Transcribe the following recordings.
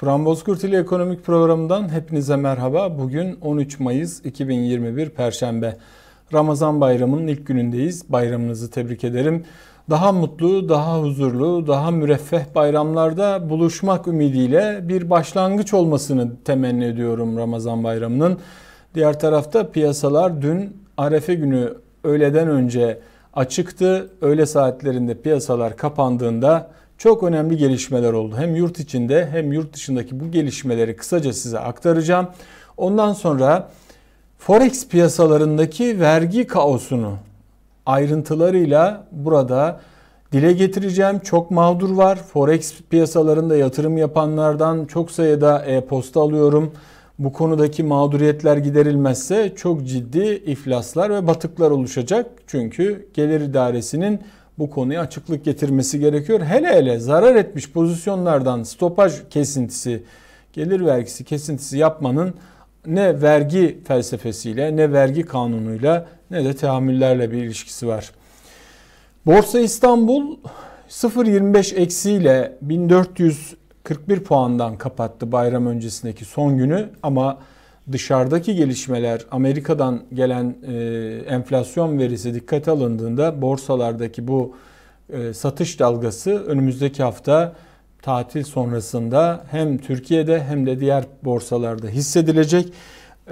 Turan Bozkurt ile Ekonomik Programı'ndan hepinize merhaba. Bugün 13 Mayıs 2021 Perşembe. Ramazan bayramının ilk günündeyiz. Bayramınızı tebrik ederim. Daha mutlu, daha huzurlu, daha müreffeh bayramlarda buluşmak ümidiyle bir başlangıç olmasını temenni ediyorum Ramazan bayramının. Diğer tarafta piyasalar dün Arefe günü öğleden önce açıktı. Öğle saatlerinde piyasalar kapandığında çok önemli gelişmeler oldu. Hem yurt içinde hem yurt dışındaki bu gelişmeleri kısaca size aktaracağım. Ondan sonra Forex piyasalarındaki vergi kaosunu ayrıntılarıyla burada dile getireceğim. Çok mağdur var. Forex piyasalarında yatırım yapanlardan çok sayıda e-posta alıyorum. Bu konudaki mağduriyetler giderilmezse çok ciddi iflaslar ve batıklar oluşacak. Çünkü Gelir idaresinin bu konuya açıklık getirmesi gerekiyor. Hele hele zarar etmiş pozisyonlardan stopaj kesintisi, gelir vergisi kesintisi yapmanın ne vergi felsefesiyle ne vergi kanunuyla ne de tahammüllerle bir ilişkisi var. Borsa İstanbul 0.25 eksiyle 1441 puandan kapattı bayram öncesindeki son günü ama dışarıdaki gelişmeler, Amerika'dan gelen e, enflasyon verisi dikkate alındığında borsalardaki bu e, satış dalgası önümüzdeki hafta tatil sonrasında hem Türkiye'de hem de diğer borsalarda hissedilecek.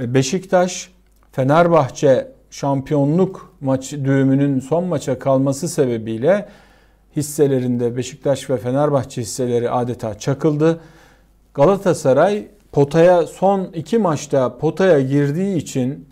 E, Beşiktaş, Fenerbahçe şampiyonluk maç düğümünün son maça kalması sebebiyle hisselerinde Beşiktaş ve Fenerbahçe hisseleri adeta çakıldı. Galatasaray potaya son iki maçta potaya girdiği için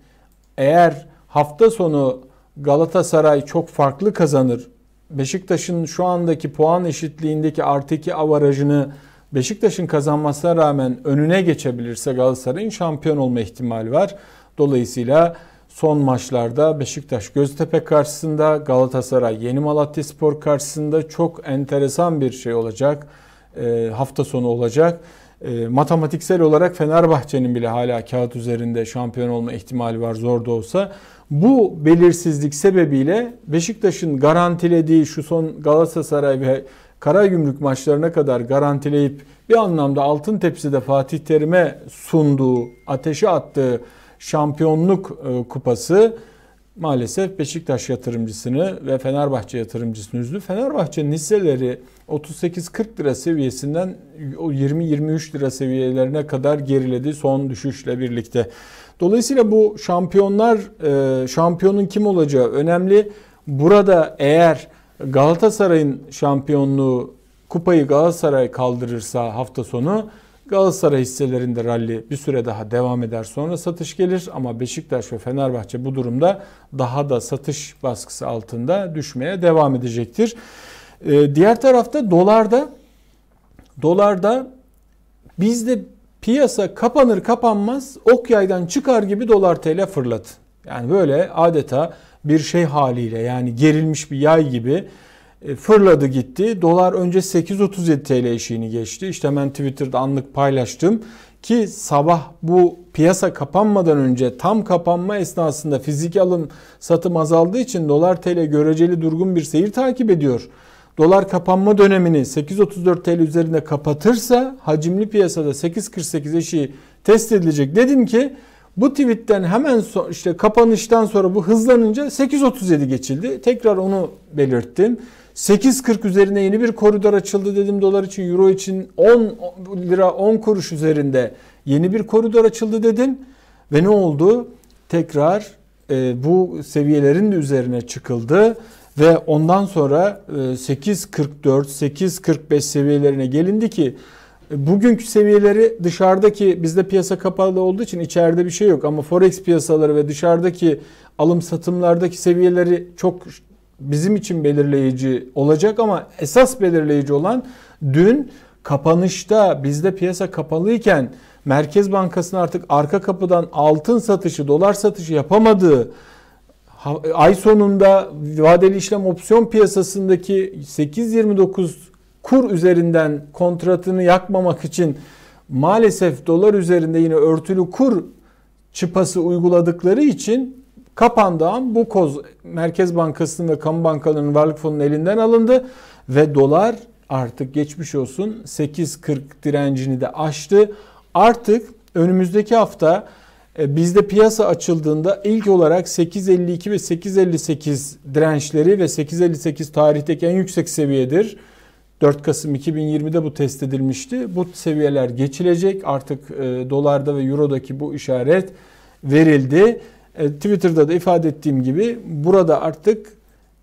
eğer hafta sonu Galatasaray çok farklı kazanır. Beşiktaş'ın şu andaki puan eşitliğindeki artıki avarajını Beşiktaş'ın kazanmasına rağmen önüne geçebilirse Galatasaray'ın şampiyon olma ihtimali var. Dolayısıyla son maçlarda Beşiktaş Göztepe karşısında, Galatasaray Yeni Malatya Spor karşısında çok enteresan bir şey olacak. E, hafta sonu olacak e, matematiksel olarak Fenerbahçe'nin bile hala kağıt üzerinde şampiyon olma ihtimali var zor da olsa. Bu belirsizlik sebebiyle Beşiktaş'ın garantilediği şu son Galatasaray ve Karagümrük maçlarına kadar garantileyip bir anlamda altın tepside Fatih Terim'e sunduğu, ateşe attığı şampiyonluk e, kupası maalesef Beşiktaş yatırımcısını ve Fenerbahçe yatırımcısını üzdü. Fenerbahçe niseleri 38-40 lira seviyesinden 20-23 lira seviyelerine kadar geriledi son düşüşle birlikte. Dolayısıyla bu şampiyonlar e, şampiyonun kim olacağı önemli. Burada eğer Galatasaray'ın şampiyonluğu kupayı Galatasaray kaldırırsa hafta sonu Galatasaray hisselerinde rally bir süre daha devam eder sonra satış gelir ama Beşiktaş ve Fenerbahçe bu durumda daha da satış baskısı altında düşmeye devam edecektir. Ee, diğer tarafta dolarda dolarda bizde piyasa kapanır kapanmaz ok yaydan çıkar gibi dolar TL fırlat Yani böyle adeta bir şey haliyle yani gerilmiş bir yay gibi e, fırladı gitti. Dolar önce 8.37 TL eşiğini geçti. İşte hemen Twitter'da anlık paylaştım ki sabah bu piyasa kapanmadan önce tam kapanma esnasında fiziki alım satım azaldığı için dolar TL göreceli durgun bir seyir takip ediyor. Dolar kapanma dönemini 8.34 TL üzerinde kapatırsa hacimli piyasada 8.48 eşiği test edilecek. Dedim ki bu tweetten hemen so işte kapanıştan sonra bu hızlanınca 8.37 geçildi. Tekrar onu belirttim. 8.40 üzerine yeni bir koridor açıldı dedim dolar için, euro için 10 lira 10 kuruş üzerinde yeni bir koridor açıldı dedim. Ve ne oldu? Tekrar e, bu seviyelerin de üzerine çıkıldı ve ondan sonra e, 8.44, 8.45 seviyelerine gelindi ki e, bugünkü seviyeleri dışarıdaki bizde piyasa kapalı olduğu için içeride bir şey yok ama forex piyasaları ve dışarıdaki alım satımlardaki seviyeleri çok bizim için belirleyici olacak ama esas belirleyici olan dün kapanışta bizde piyasa kapalıyken Merkez Bankası'nın artık arka kapıdan altın satışı, dolar satışı yapamadığı ay sonunda vadeli işlem opsiyon piyasasındaki 8.29 kur üzerinden kontratını yakmamak için maalesef dolar üzerinde yine örtülü kur çıpası uyguladıkları için kapandığım bu koz Merkez Bankası'nın ve kamu bankalarının varlık fonunun elinden alındı ve dolar artık geçmiş olsun 8.40 direncini de aştı. Artık önümüzdeki hafta e, bizde piyasa açıldığında ilk olarak 8.52 ve 8.58 dirençleri ve 8.58 tarihteki en yüksek seviyedir 4 Kasım 2020'de bu test edilmişti. Bu seviyeler geçilecek. Artık e, dolarda ve eurodaki bu işaret verildi. E, Twitter'da da ifade ettiğim gibi burada artık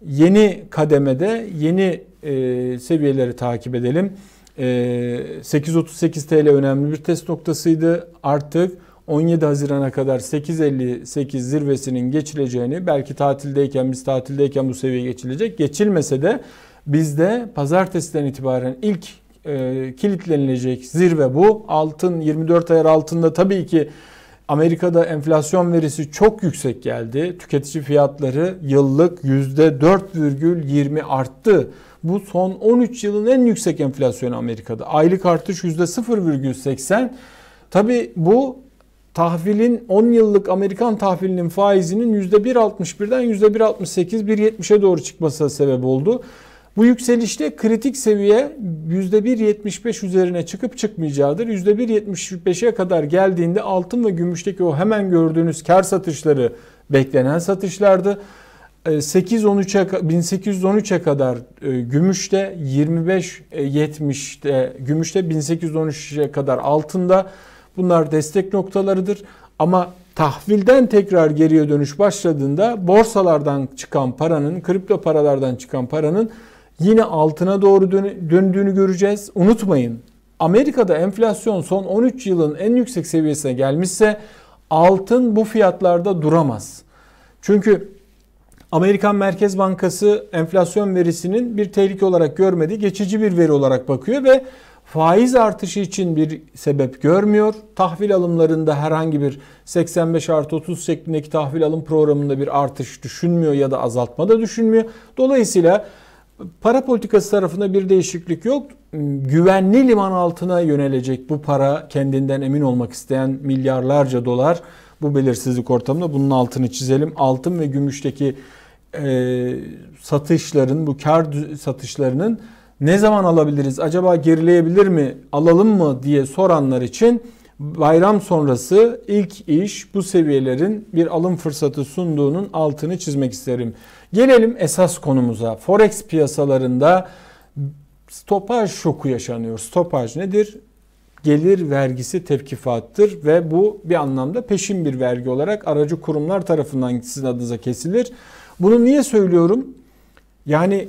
yeni kademede yeni e, seviyeleri takip edelim. E, 8.38 TL önemli bir test noktasıydı. Artık 17 Haziran'a kadar 8.58 zirvesinin geçileceğini belki tatildeyken biz tatildeyken bu seviye geçilecek. Geçilmese de Bizde pazartesiden itibaren ilk e, kilitlenilecek zirve bu. Altın 24 ayar altında tabii ki Amerika'da enflasyon verisi çok yüksek geldi. Tüketici fiyatları yıllık %4,20 arttı. Bu son 13 yılın en yüksek enflasyonu Amerika'da. Aylık artış %0,80. Tabii bu tahvilin 10 yıllık Amerikan tahvilinin faizinin %1.61'den %1.68 1.70'e doğru çıkmasına sebep oldu. Bu yükselişte kritik seviye %1.75 üzerine çıkıp çıkmayacağıdır. %1.75'e kadar geldiğinde altın ve gümüşteki o hemen gördüğünüz kar satışları beklenen satışlardı. 813'e ee, 1813'e kadar e, gümüşte 25 e, 70'te gümüşte 1813'e kadar altında bunlar destek noktalarıdır. Ama tahvilden tekrar geriye dönüş başladığında borsalardan çıkan paranın, kripto paralardan çıkan paranın yine altına doğru döndüğünü göreceğiz. Unutmayın Amerika'da enflasyon son 13 yılın en yüksek seviyesine gelmişse altın bu fiyatlarda duramaz. Çünkü Amerikan Merkez Bankası enflasyon verisinin bir tehlike olarak görmedi, geçici bir veri olarak bakıyor ve faiz artışı için bir sebep görmüyor. Tahvil alımlarında herhangi bir 85 artı 30 şeklindeki tahvil alım programında bir artış düşünmüyor ya da azaltma da düşünmüyor. Dolayısıyla Para politikası tarafında bir değişiklik yok. Güvenli liman altına yönelecek bu para kendinden emin olmak isteyen milyarlarca dolar bu belirsizlik ortamında bunun altını çizelim. Altın ve gümüşteki e, satışların bu kar satışlarının ne zaman alabiliriz acaba gerileyebilir mi alalım mı diye soranlar için bayram sonrası ilk iş bu seviyelerin bir alım fırsatı sunduğunun altını çizmek isterim. Gelelim esas konumuza. Forex piyasalarında stopaj şoku yaşanıyor. Stopaj nedir? Gelir vergisi tevkifattır ve bu bir anlamda peşin bir vergi olarak aracı kurumlar tarafından sizin adınıza kesilir. Bunu niye söylüyorum? Yani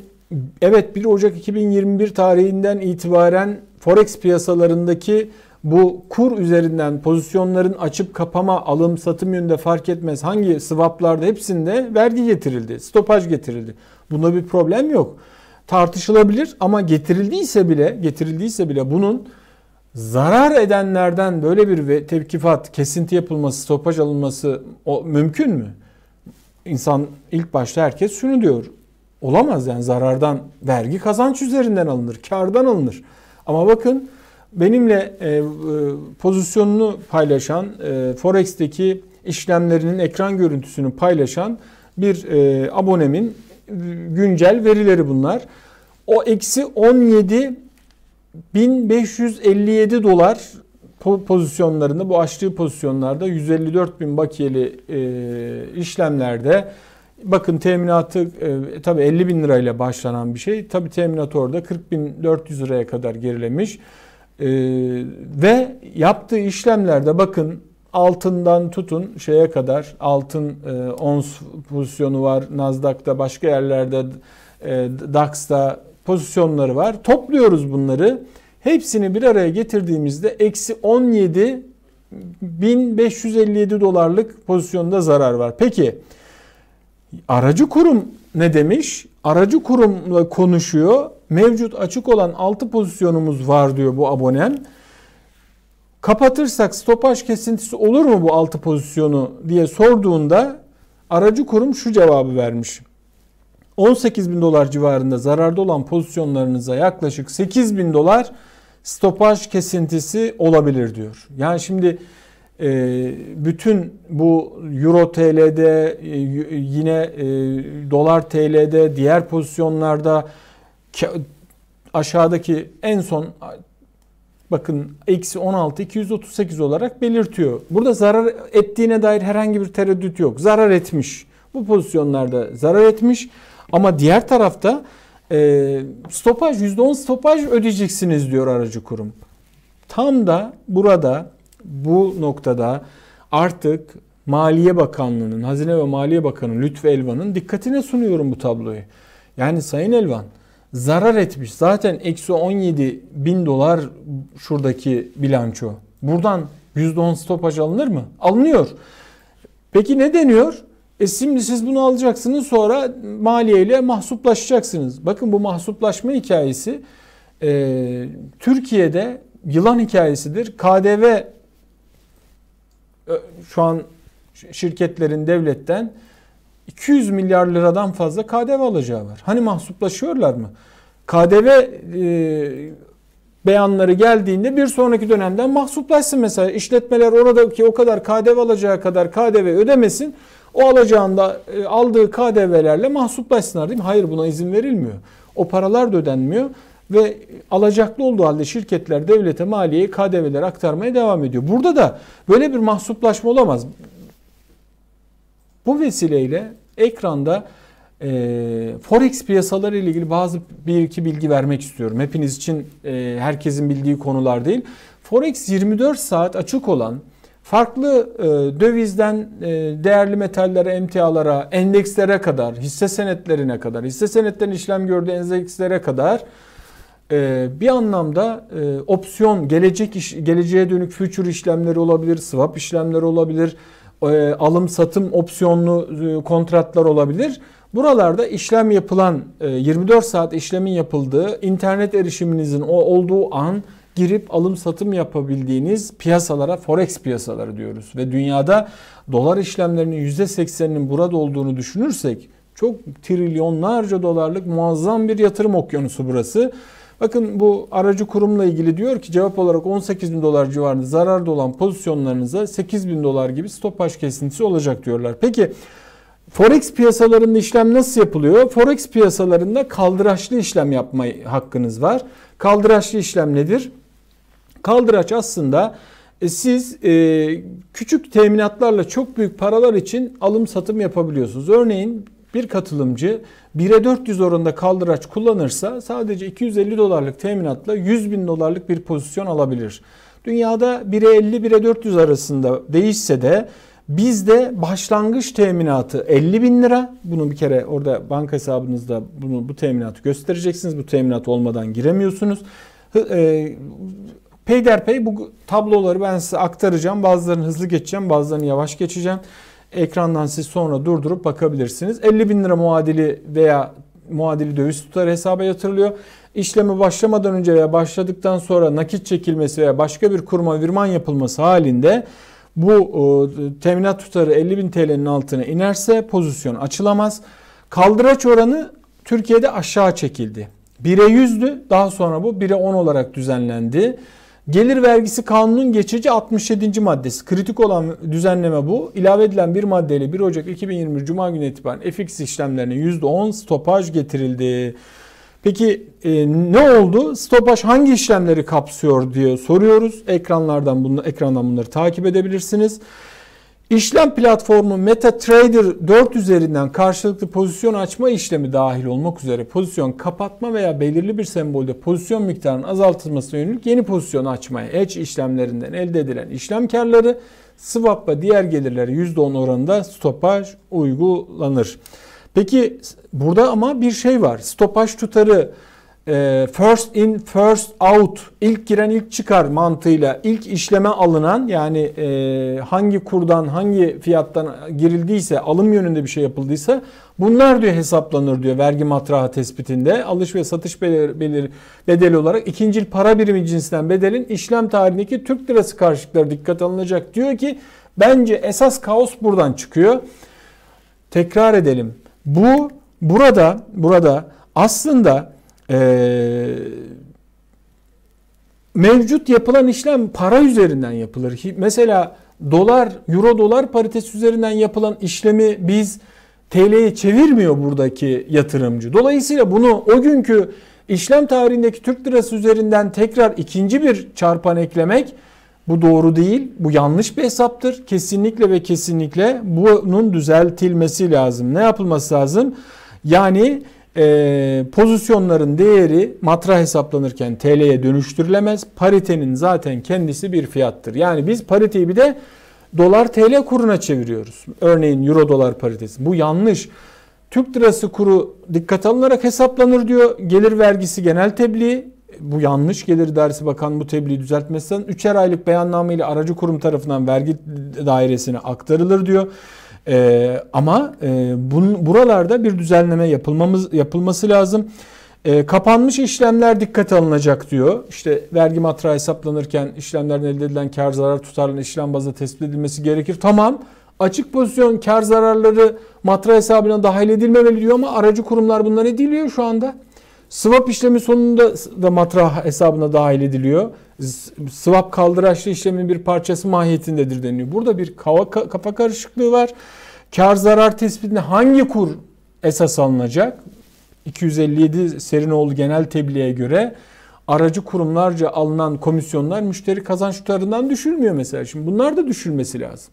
evet 1 Ocak 2021 tarihinden itibaren Forex piyasalarındaki bu kur üzerinden pozisyonların açıp kapama, alım satım yönünde fark etmez hangi swaplarda hepsinde vergi getirildi, stopaj getirildi. Bunda bir problem yok. Tartışılabilir ama getirildiyse bile, getirildiyse bile bunun zarar edenlerden böyle bir tevkifat, kesinti yapılması, stopaj alınması o mümkün mü? İnsan ilk başta herkes şunu diyor. Olamaz yani zarardan vergi kazanç üzerinden alınır, kardan alınır. Ama bakın benimle e, e, pozisyonunu paylaşan, e, Forex'teki işlemlerinin ekran görüntüsünü paylaşan bir e, abonemin e, güncel verileri bunlar. O eksi 17 1557 dolar pozisyonlarında bu açtığı pozisyonlarda 154 bin bakiyeli e, işlemlerde bakın teminatı e, tabi 50 bin lirayla başlanan bir şey tabi teminat orada 40 bin 400 liraya kadar gerilemiş. Ee, ve yaptığı işlemlerde bakın altından tutun şeye kadar altın e, ons pozisyonu var. Nasdaq'ta başka yerlerde e, DAX'ta pozisyonları var. Topluyoruz bunları. Hepsini bir araya getirdiğimizde eksi 17 1557 dolarlık pozisyonda zarar var. Peki aracı kurum ne demiş? Aracı kurumla konuşuyor mevcut açık olan 6 pozisyonumuz var diyor bu abonem. Kapatırsak stopaj kesintisi olur mu bu 6 pozisyonu diye sorduğunda aracı kurum şu cevabı vermiş. 18 bin dolar civarında zararda olan pozisyonlarınıza yaklaşık 8 bin dolar stopaj kesintisi olabilir diyor. Yani şimdi e, bütün bu Euro TL'de e, yine e, Dolar TL'de diğer pozisyonlarda aşağıdaki en son bakın eksi 16 238 olarak belirtiyor. Burada zarar ettiğine dair herhangi bir tereddüt yok. Zarar etmiş. Bu pozisyonlarda zarar etmiş. Ama diğer tarafta e, stopaj %10 stopaj ödeyeceksiniz diyor aracı kurum. Tam da burada bu noktada artık Maliye Bakanlığı'nın, Hazine ve Maliye Bakanı Lütfü Elvan'ın dikkatine sunuyorum bu tabloyu. Yani Sayın Elvan zarar etmiş. Zaten eksi 17 bin dolar şuradaki bilanço. Buradan %10 stopaj alınır mı? Alınıyor. Peki ne deniyor? E şimdi siz bunu alacaksınız sonra maliyeyle mahsuplaşacaksınız. Bakın bu mahsuplaşma hikayesi e, Türkiye'de yılan hikayesidir. KDV e, şu an şirketlerin devletten 200 milyar liradan fazla KDV alacağı var. Hani mahsuplaşıyorlar mı? KDV e, beyanları geldiğinde bir sonraki dönemden mahsuplaşsın mesela. işletmeler oradaki o kadar KDV alacağı kadar KDV ödemesin. O alacağında e, aldığı KDV'lerle mahsuplaşsınlar değil mi? Hayır buna izin verilmiyor. O paralar da ödenmiyor ve alacaklı olduğu halde şirketler devlete maliyeye KDV'ler aktarmaya devam ediyor. Burada da böyle bir mahsuplaşma olamaz. Bu vesileyle ekranda e, forex piyasaları ile ilgili bazı bir iki bilgi vermek istiyorum. Hepiniz için e, herkesin bildiği konular değil. Forex 24 saat açık olan farklı e, dövizden e, değerli metallere, emtialara, endekslere kadar, hisse senetlerine kadar, hisse senetlerin işlem gördüğü endekslere kadar e, bir anlamda e, opsiyon, gelecek iş, geleceğe dönük future işlemleri olabilir, swap işlemleri olabilir, e, alım satım opsiyonlu e, kontratlar olabilir. Buralarda işlem yapılan 24 e, saat işlemin yapıldığı internet erişiminizin o olduğu an girip alım satım yapabildiğiniz piyasalara forex piyasaları diyoruz. Ve dünyada dolar işlemlerinin %80'inin burada olduğunu düşünürsek çok trilyonlarca dolarlık muazzam bir yatırım okyanusu burası. Bakın bu aracı kurumla ilgili diyor ki cevap olarak 18 bin dolar civarında zararda olan pozisyonlarınıza 8 bin dolar gibi stopaj kesintisi olacak diyorlar. Peki Forex piyasalarında işlem nasıl yapılıyor? Forex piyasalarında kaldıraçlı işlem yapma hakkınız var. Kaldıraçlı işlem nedir? Kaldıraç aslında e, siz e, küçük teminatlarla çok büyük paralar için alım satım yapabiliyorsunuz. Örneğin bir katılımcı 1'e 400 oranında kaldıraç kullanırsa sadece 250 dolarlık teminatla 100 bin dolarlık bir pozisyon alabilir. Dünyada 1'e 50 1'e 400 arasında değişse de Bizde başlangıç teminatı 50 bin lira. Bunu bir kere orada banka hesabınızda bunu bu teminatı göstereceksiniz. Bu teminat olmadan giremiyorsunuz. E, peyderpey bu tabloları ben size aktaracağım. Bazılarını hızlı geçeceğim, bazılarını yavaş geçeceğim. Ekrandan siz sonra durdurup bakabilirsiniz. 50 bin lira muadili veya muadili döviz tutarı hesaba yatırılıyor. İşlemi başlamadan önce veya başladıktan sonra nakit çekilmesi veya başka bir kurma virman yapılması halinde bu e, teminat tutarı 50 bin TL'nin altına inerse pozisyon açılamaz. Kaldıraç oranı Türkiye'de aşağı çekildi. 1'e 100'dü daha sonra bu 1'e 10 olarak düzenlendi. Gelir vergisi kanunun geçici 67. maddesi. Kritik olan düzenleme bu. İlave edilen bir maddeyle 1 Ocak 2021 Cuma günü itibaren FX işlemlerine %10 stopaj getirildi. Peki e, ne oldu? Stopaj hangi işlemleri kapsıyor diye soruyoruz. Ekranlardan bunu ekrandan bunları takip edebilirsiniz. İşlem platformu MetaTrader 4 üzerinden karşılıklı pozisyon açma işlemi dahil olmak üzere pozisyon kapatma veya belirli bir sembolde pozisyon miktarının azaltılmasına yönelik yeni pozisyon açmaya edge işlemlerinden elde edilen işlem karları swap ve diğer gelirlere %10 oranında stopaj uygulanır. Peki burada ama bir şey var. Stopaj tutarı ee, first in first out ilk giren ilk çıkar mantığıyla ilk işleme alınan yani e, hangi kurdan hangi fiyattan girildiyse alım yönünde bir şey yapıldıysa bunlar diyor hesaplanır diyor vergi matrahı tespitinde alış ve satış belir, bedeli olarak ikincil para birimi cinsinden bedelin işlem tarihindeki Türk lirası karşılıkları dikkat alınacak diyor ki bence esas kaos buradan çıkıyor. Tekrar edelim. Bu burada burada aslında ee, mevcut yapılan işlem para üzerinden yapılır. Mesela dolar, euro dolar paritesi üzerinden yapılan işlemi biz TL'ye çevirmiyor buradaki yatırımcı. Dolayısıyla bunu o günkü işlem tarihindeki Türk lirası üzerinden tekrar ikinci bir çarpan eklemek bu doğru değil. Bu yanlış bir hesaptır. Kesinlikle ve kesinlikle bunun düzeltilmesi lazım. Ne yapılması lazım? Yani e, pozisyonların değeri matra hesaplanırken TL'ye dönüştürülemez. Paritenin zaten kendisi bir fiyattır. Yani biz pariteyi bir de dolar TL kuruna çeviriyoruz. Örneğin euro dolar paritesi. Bu yanlış. Türk lirası kuru dikkat alınarak hesaplanır diyor. Gelir vergisi genel tebliği bu yanlış gelir dersi bakan bu tebliği düzeltmezsen 3'er aylık beyanname ile aracı kurum tarafından vergi dairesine aktarılır diyor. E, ama e, bun, buralarda bir düzenleme yapılmamız yapılması lazım. E, kapanmış işlemler dikkate alınacak diyor. İşte vergi matrağı hesaplanırken işlemlerden elde edilen kar zarar tutarının işlem bazında tespit edilmesi gerekir. Tamam açık pozisyon kar zararları matra hesabına dahil edilmemeli diyor ama aracı kurumlar bunları ediliyor şu anda. Swap işlemi sonunda da matrah hesabına dahil ediliyor. Swap kaldıraçlı işlemin bir parçası mahiyetindedir deniliyor. Burada bir kafa karışıklığı var. Kar zarar tespitinde hangi kur esas alınacak? 257 Serinoğlu genel tebliğe göre aracı kurumlarca alınan komisyonlar müşteri kazançlarından düşülmüyor mesela. Şimdi bunlar da düşülmesi lazım.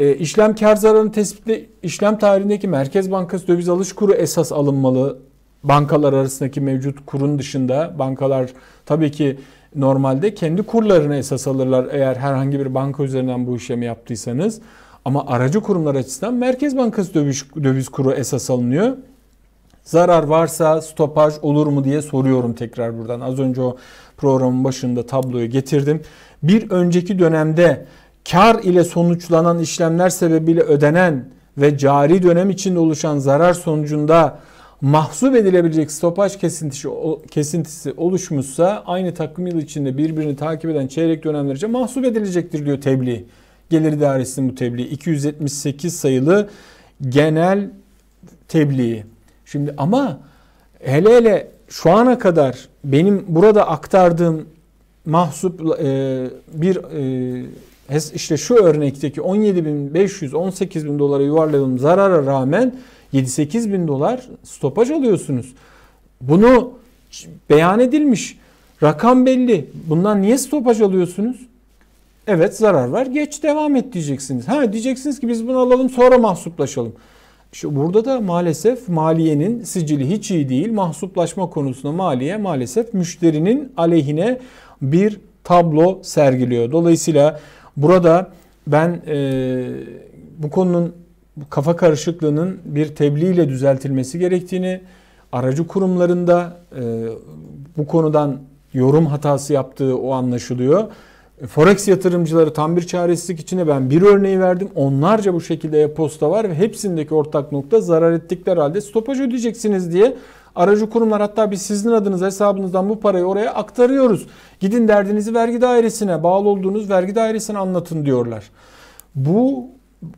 E, işlem kar zararını tespitle işlem tarihindeki Merkez Bankası döviz alış kuru esas alınmalı bankalar arasındaki mevcut kurun dışında bankalar tabii ki normalde kendi kurlarını esas alırlar eğer herhangi bir banka üzerinden bu işlemi yaptıysanız. Ama aracı kurumlar açısından Merkez Bankası döviz, döviz kuru esas alınıyor. Zarar varsa stopaj olur mu diye soruyorum tekrar buradan. Az önce o programın başında tabloyu getirdim. Bir önceki dönemde kar ile sonuçlanan işlemler sebebiyle ödenen ve cari dönem içinde oluşan zarar sonucunda mahsup edilebilecek stopaj kesintisi, kesintisi oluşmuşsa aynı takvim yılı içinde birbirini takip eden çeyrek dönemlerce mahsup edilecektir diyor tebliğ. Gelir Dairesinin bu tebliği 278 sayılı genel tebliği. Şimdi ama hele hele şu ana kadar benim burada aktardığım mahsup e, bir e, işte şu örnekteki 17.500 18.000 dolara yuvarladığım zarara rağmen 7-8 bin dolar stopaj alıyorsunuz. Bunu beyan edilmiş. Rakam belli. Bundan niye stopaj alıyorsunuz? Evet zarar var. Geç devam et diyeceksiniz. Ha diyeceksiniz ki biz bunu alalım sonra mahsuplaşalım. İşte burada da maalesef maliyenin sicili hiç iyi değil. Mahsuplaşma konusunda maliye maalesef müşterinin aleyhine bir tablo sergiliyor. Dolayısıyla burada ben e, bu konunun bu kafa karışıklığının bir tebliğ ile düzeltilmesi gerektiğini, aracı kurumlarında e, bu konudan yorum hatası yaptığı o anlaşılıyor. E, forex yatırımcıları tam bir çaresizlik içinde ben bir örneği verdim. Onlarca bu şekilde e-posta var ve hepsindeki ortak nokta zarar ettikler halde stopaj ödeyeceksiniz diye aracı kurumlar hatta biz sizin adınız hesabınızdan bu parayı oraya aktarıyoruz. Gidin derdinizi vergi dairesine bağlı olduğunuz vergi dairesine anlatın diyorlar. Bu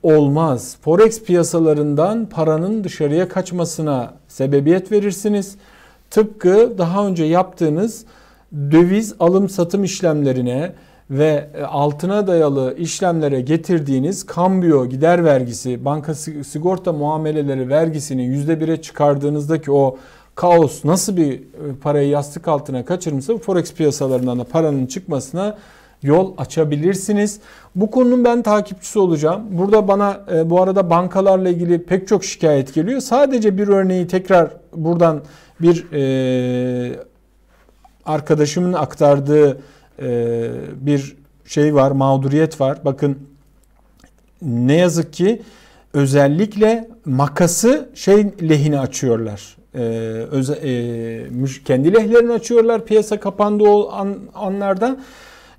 olmaz. Forex piyasalarından paranın dışarıya kaçmasına sebebiyet verirsiniz. Tıpkı daha önce yaptığınız döviz alım satım işlemlerine ve e, altına dayalı işlemlere getirdiğiniz kambiyo gider vergisi, banka sigorta muameleleri vergisini %1'e çıkardığınızdaki o kaos nasıl bir e, parayı yastık altına kaçırmışsa forex piyasalarından da paranın çıkmasına yol açabilirsiniz. Bu konunun ben takipçisi olacağım. Burada bana e, bu arada bankalarla ilgili pek çok şikayet geliyor. Sadece bir örneği tekrar buradan bir e, arkadaşımın aktardığı e, bir şey var, mağduriyet var. Bakın ne yazık ki özellikle makası şey lehine açıyorlar. Ee, öze, e, kendi lehlerini açıyorlar piyasa kapandığı o an, anlarda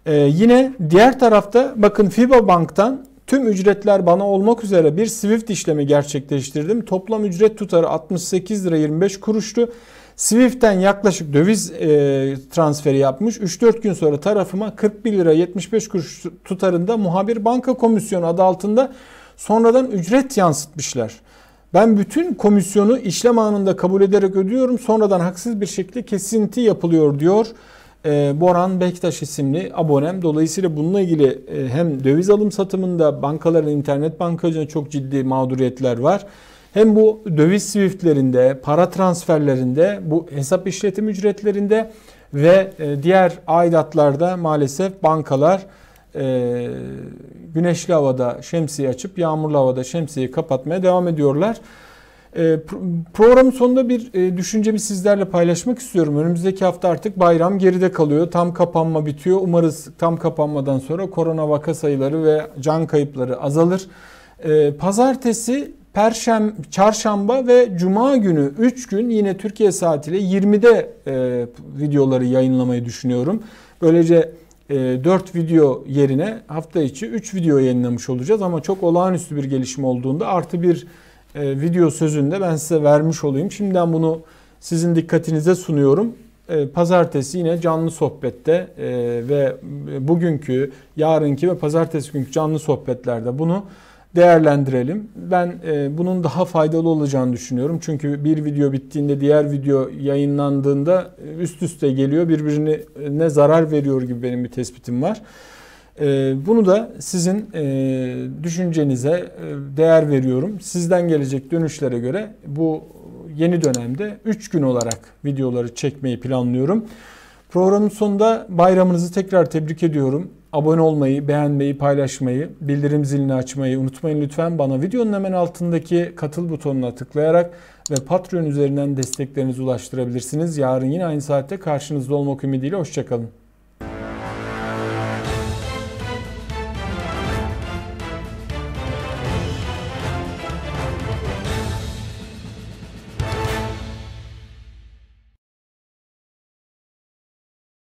ee, yine diğer tarafta bakın FIBA Bank'tan tüm ücretler bana olmak üzere bir Swift işlemi gerçekleştirdim. Toplam ücret tutarı 68 lira 25 kuruştu. Swift'ten yaklaşık döviz e, transferi yapmış. 3-4 gün sonra tarafıma 41 lira 75 kuruş tutarında muhabir banka komisyonu adı altında sonradan ücret yansıtmışlar. Ben bütün komisyonu işlem anında kabul ederek ödüyorum. Sonradan haksız bir şekilde kesinti yapılıyor diyor e, Boran Bektaş isimli abonem. Dolayısıyla bununla ilgili e, hem döviz alım satımında bankaların internet bankacılığında çok ciddi mağduriyetler var. Hem bu döviz swiftlerinde, para transferlerinde, bu hesap işletim ücretlerinde ve e, diğer aidatlarda maalesef bankalar e, güneşli havada şemsiye açıp yağmurlu havada şemsiyeyi kapatmaya devam ediyorlar. E, programın sonunda bir e, düşüncemi sizlerle paylaşmak istiyorum. Önümüzdeki hafta artık bayram geride kalıyor. Tam kapanma bitiyor. Umarız tam kapanmadan sonra korona vaka sayıları ve can kayıpları azalır. E, pazartesi, Perşem, Çarşamba ve Cuma günü 3 gün yine Türkiye saatiyle 20'de videoları yayınlamayı düşünüyorum. Böylece 4 video yerine hafta içi 3 video yayınlamış olacağız ama çok olağanüstü bir gelişme olduğunda artı bir e, video sözünde ben size vermiş olayım. Şimdiden bunu sizin dikkatinize sunuyorum. E, pazartesi yine canlı sohbette e, ve bugünkü, yarınki ve pazartesi günkü canlı sohbetlerde bunu değerlendirelim. Ben bunun daha faydalı olacağını düşünüyorum. Çünkü bir video bittiğinde diğer video yayınlandığında üst üste geliyor. Birbirine zarar veriyor gibi benim bir tespitim var. Ee, bunu da sizin e, düşüncenize e, değer veriyorum. Sizden gelecek dönüşlere göre bu yeni dönemde 3 gün olarak videoları çekmeyi planlıyorum. Programın sonunda bayramınızı tekrar tebrik ediyorum. Abone olmayı, beğenmeyi, paylaşmayı, bildirim zilini açmayı unutmayın lütfen. Bana videonun hemen altındaki katıl butonuna tıklayarak ve Patreon üzerinden desteklerinizi ulaştırabilirsiniz. Yarın yine aynı saatte karşınızda olmak ümidiyle hoşçakalın.